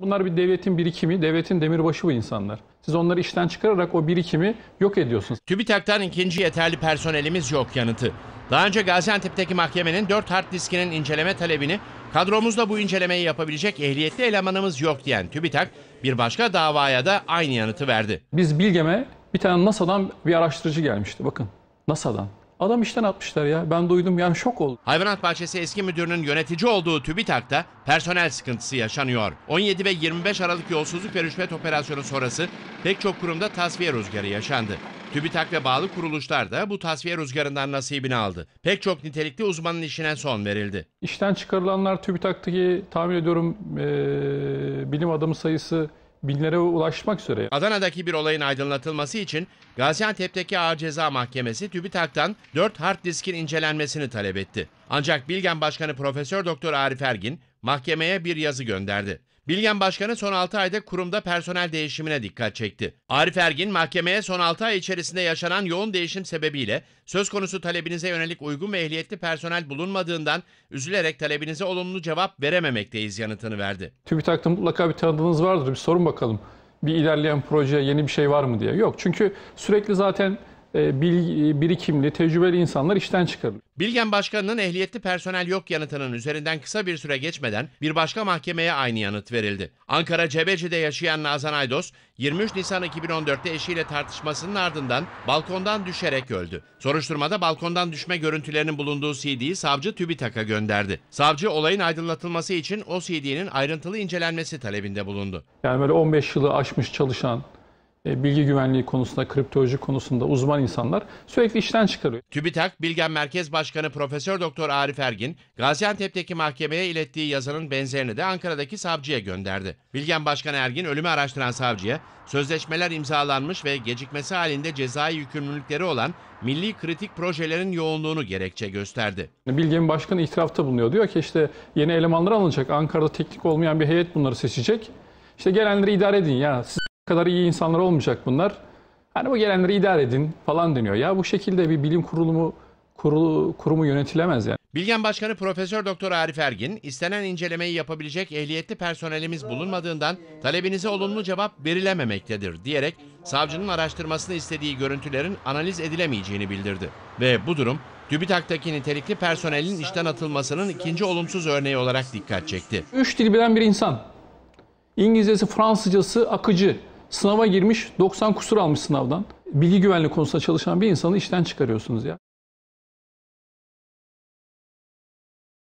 Bunlar bir devletin birikimi, devletin demirbaşı bu insanlar. Siz onları işten çıkararak o birikimi yok ediyorsunuz. TÜBİTAK'tan ikinci yeterli personelimiz yok yanıtı. Daha önce Gaziantep'teki mahkemenin 4 hard diskinin inceleme talebini kadromuzda bu incelemeyi yapabilecek ehliyetli elemanımız yok diyen TÜBİTAK bir başka davaya da aynı yanıtı verdi. Biz Bilgem'e bir tane NASA'dan bir araştırıcı gelmişti bakın. NASA'dan. Adam işten atmışlar ya. Ben duydum yani şok oldum. Hayvanat Bahçesi eski müdürünün yönetici olduğu TÜBİTAK'ta personel sıkıntısı yaşanıyor. 17 ve 25 Aralık yolsuzluk ve rüşvet operasyonu sonrası pek çok kurumda tasfiye rüzgarı yaşandı. TÜBİTAK ve bağlı kuruluşlar da bu tasfiye rüzgarından nasibini aldı. Pek çok nitelikli uzmanın işine son verildi. İşten çıkarılanlar TÜBİTAK'taki tahmin ediyorum e, bilim adamı sayısı binlere ulaşmak üzere. Adana'daki bir olayın aydınlatılması için Gaziantep'teki Ağır Ceza Mahkemesi TÜBİTAK'tan 4 hard diskin incelenmesini talep etti. Ancak Bilgen Başkanı Profesör Doktor Arif Ergin mahkemeye bir yazı gönderdi. Bilgen Başkanı son 6 ayda kurumda personel değişimine dikkat çekti. Arif Ergin mahkemeye son 6 ay içerisinde yaşanan yoğun değişim sebebiyle söz konusu talebinize yönelik uygun ve ehliyetli personel bulunmadığından üzülerek talebinize olumlu cevap verememekteyiz yanıtını verdi. TÜBİTAK'ta mutlaka bir tanıdığınız vardır bir sorun bakalım. Bir ilerleyen proje yeni bir şey var mı diye. Yok çünkü sürekli zaten e, e, birikimli, tecrübeli insanlar işten çıkarılır. Bilgen Başkanı'nın ehliyetli personel yok yanıtının üzerinden kısa bir süre geçmeden bir başka mahkemeye aynı yanıt verildi. Ankara Cebeci'de yaşayan Nazan Aydos, 23 Nisan 2014'te eşiyle tartışmasının ardından balkondan düşerek öldü. Soruşturmada balkondan düşme görüntülerinin bulunduğu CD'yi savcı TÜBİTAK'a gönderdi. Savcı olayın aydınlatılması için o CD'nin ayrıntılı incelenmesi talebinde bulundu. Yani böyle 15 yılı aşmış çalışan, e, bilgi güvenliği konusunda, kriptoloji konusunda uzman insanlar sürekli işten çıkarıyor. TÜBİTAK Bilgen Merkez Başkanı Profesör Doktor Arif Ergin, Gaziantep'teki mahkemeye ilettiği yazının benzerini de Ankara'daki savcıya gönderdi. Bilgen Başkanı Ergin ölümü araştıran savcıya, sözleşmeler imzalanmış ve gecikmesi halinde cezai yükümlülükleri olan milli kritik projelerin yoğunluğunu gerekçe gösterdi. Bilge'nin başkanı itirafta bulunuyor. Diyor ki işte yeni elemanlar alınacak. Ankara'da teknik olmayan bir heyet bunları seçecek. İşte gelenleri idare edin ya. Siz kadar iyi insanlar olmayacak bunlar. Hani bu gelenleri idare edin falan deniyor. Ya bu şekilde bir bilim kurulumu kurulu, kurumu yönetilemez yani. Bilgen Başkanı Profesör Doktor Arif Ergin, istenen incelemeyi yapabilecek ehliyetli personelimiz bulunmadığından talebinize olumlu cevap verilememektedir diyerek savcının araştırmasını istediği görüntülerin analiz edilemeyeceğini bildirdi. Ve bu durum TÜBİTAK'taki nitelikli personelin işten atılmasının ikinci olumsuz örneği olarak dikkat çekti. Üç dil bilen bir insan. İngilizcesi, Fransızcası akıcı. Sınava girmiş 90 kusur almış sınavdan. Bilgi güvenliği konusunda çalışan bir insanı işten çıkarıyorsunuz ya.